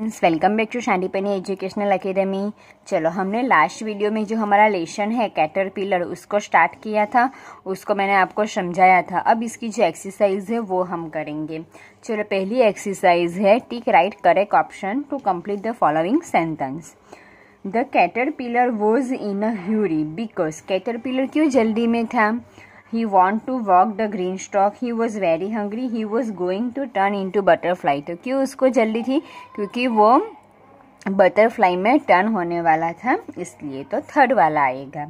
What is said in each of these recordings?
Friends welcome back to Shandi Sandipani educational academy चलो हमने last video में जो हमारा लेशन है कैटरपिलर उसको स्टार्ट किया था उसको मैंने आपको समझाया था अब इसकी जो एक्सरसाइज है वो हम करेंगे चलो पहली एक्सरसाइज है tick right correct option to complete the following sentence the caterpillar was in a hurry because caterpillar क्यों जल्दी में था He want to walk the green stalk. He was very hungry. He was going to turn into butterfly. तो क्यों उसको जल्दी थी क्योंकि वो बटरफ्लाई में टर्न होने वाला था इसलिए तो थर्ड वाला आएगा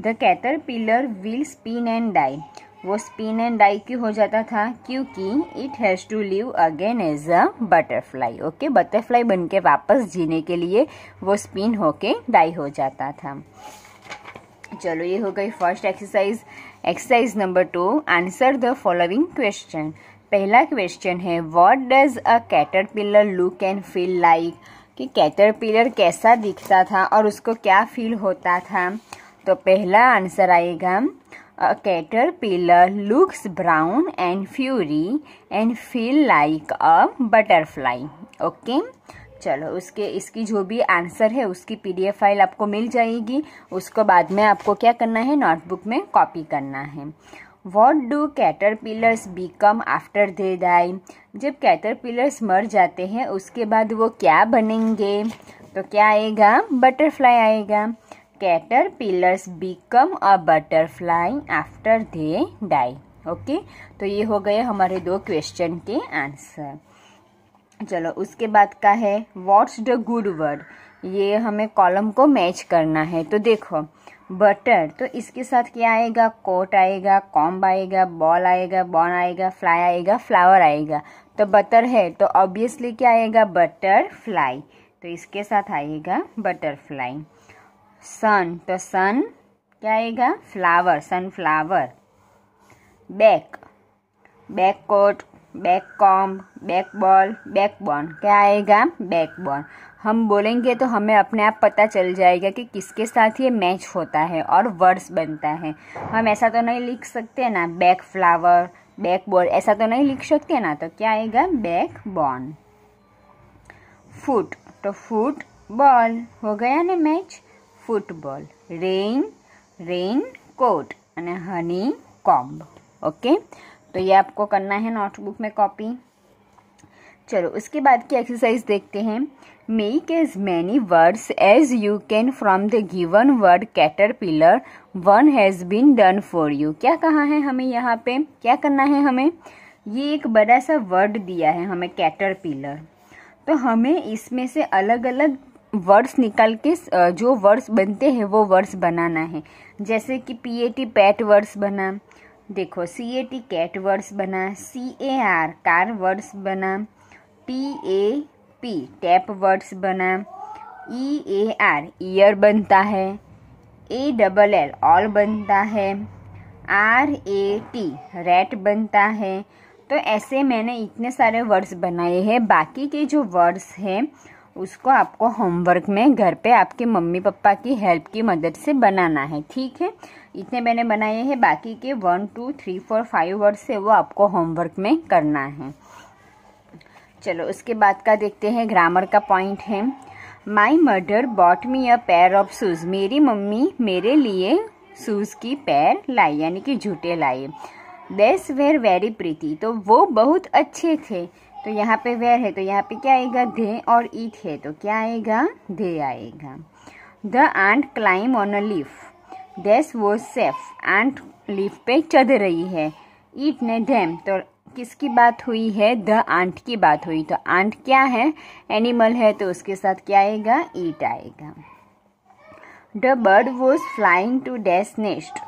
the caterpillar will spin and die वो स्पिन एंड डाई क्यों हो जाता था क्योंकि it has to live again as a butterfly okay butterfly बन के वापस जीने के लिए वो स्पिन होके डाई हो जाता था चलो ये हो गई first exercise exercise number two answer the following question पहला क्वेश्चन है what does a caterpillar look and feel like कि कैटरपिलर कैसा दिखता था और उसको क्या फील होता था तो पहला आंसर आएगा a caterpillar looks brown and furry and feel like a butterfly okay चलो उसके इसकी जो भी आंसर है उसकी पीडीएफ फाइल आपको मिल जाएगी उसको बाद में आपको क्या करना है नोटबुक में कॉपी करना है what do caterpillars become after they die जब कैटर पिलर्स मर जाते हैं उसके बाद वो क्या बनेंगे तो क्या आएगा बटरफ्लाई आएगा caterpillars become a butterfly after they die okay तो ये हो गए हमारे दो क्वेश्चन के आंसर चलो उसके बाद का है व्हाट्स द गुड वर्ड ये हमें कॉलम को मैच करना है तो देखो बटर तो इसके साथ क्या आएगा कोट आएगा कॉम्ब आएगा बॉल आएगा बॉन आएगा फ्लाई आएगा फ्लावर आएगा तो बटर है तो ऑब्वियसली क्या आएगा बटरफ्लाई तो इसके साथ आएगा बटरफ्लाई सन तो सन क्या आएगा flower sunflower back back coat ball backball backbone क्या आएगा बैकबॉन हम बोलेंगे तो हमें अपने आप पता चल जाएगा कि किसके साथ ये मैच होता है और वर्ड्स बनता है हम ऐसा तो नहीं लिख सकते ना बैक फ्लावर बैक बॉल ऐसा तो नहीं लिख सकते ना तो क्या आएगा बैक बॉन फुट तो फुट बॉल हो गया ना match football rain rain coat अने हनी कॉम्ब ओके तो ये आपको करना है नोटबुक में कॉपी चलो उसके बाद की एक्सरसाइज देखते हैं make as many words as you can from the given word caterpillar one has been done for you क्या कहा है हमें यहाँ पे क्या करना है हमें ये एक बड़ा सा वर्ड दिया है हमें कैटर पिलर तो हमें इसमें से अलग अलग वर्ड्स निकाल के जो वर्ड्स बनते हैं वो वर्ड्स बनाना है जैसे कि P A T pat words बना देखो C A T cat words बना C A R car words बना T A P tap words बना ई ए आर ईयर बनता है ए डबल एल ऑल बनता है आर ए टी रेट बनता है तो ऐसे मैंने इतने सारे वर्ड्स बनाए हैं बाकी के जो वर्ड्स हैं उसको आपको होमवर्क में घर पे आपके मम्मी पापा की हेल्प की मदद से बनाना है ठीक है इतने मैंने बनाए हैं बाकी के one two three four five word से वो आपको होमवर्क में करना है चलो उसके बाद का देखते हैं ग्रामर का पॉइंट है my mother bot me a pair of shoes मेरी मम्मी मेरे लिए शूज़ की पैर लाई यानी कि जूते लाए देस वेर वेरी प्रीति तो वो बहुत अच्छे थे तो यहाँ पे वेयर है तो यहाँ पे क्या आएगा दे और ईट है तो क्या आएगा दे आएगा the ant climb on a leaf dash वो सेफ आंट लीफ पे चढ़ रही है ईट ने डैम तो किसकी बात हुई है द आंट की बात हुई तो आंट क्या है एनिमल है तो उसके साथ क्या आएगा ईट आएगा the bird was flying to dash nest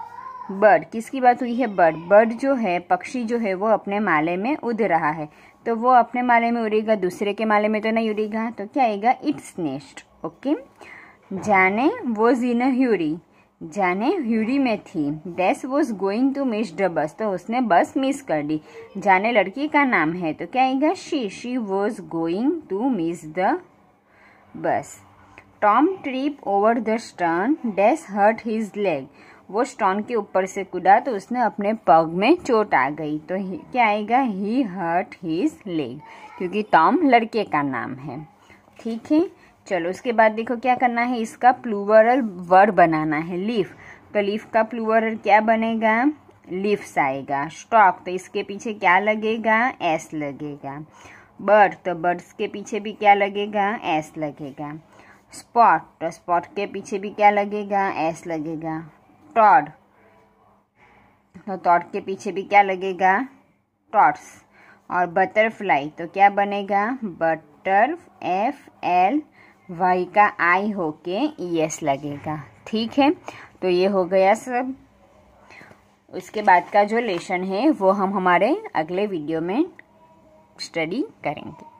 bird किसकी बात हुई है बर्ड बर्ड जो है पक्षी जो है वो अपने माले में उद रहा है तो वो अपने माले में उड़ेगा दूसरे के माले में तो नहीं उड़ेगा तो क्या आएगा इट्स नेस्ट ओके जाने वो जीन ह्यूरी जाने ह्यूरी में थी dash was going to miss the bus तो उसने बस मिस कर दी जाने लड़की का नाम है तो क्या आएगा she she was going to miss the bus Tom trip over the stone dash hurt his leg वो स्टोन के ऊपर से कूदा तो उसने अपने पग में चोट आ गई तो क्या आएगा ही हर्ट हीज लेग क्योंकि टॉम लड़के का नाम है ठीक है चलो उसके बाद देखो क्या करना है इसका प्लूवरल वर्ड बनाना है लीफ तो लीफ का प्लूवरल क्या बनेगा लिफ्स आएगा स्टॉक तो इसके पीछे क्या लगेगा एस लगेगा बर्ड तो बर्ड्स के पीछे भी क्या लगेगा एस लगेगा स्पॉट तो स्पॉट के पीछे भी क्या लगेगा एस लगेगा टॉड तो टॉड के पीछे भी क्या लगेगा टॉट्स और बटरफ्लाई तो क्या बनेगा बटर एफ एल वाई का आई होके यस लगेगा ठीक है तो ये हो गया सब उसके बाद का जो लेसन है वो हम हमारे अगले वीडियो में स्टडी करेंगे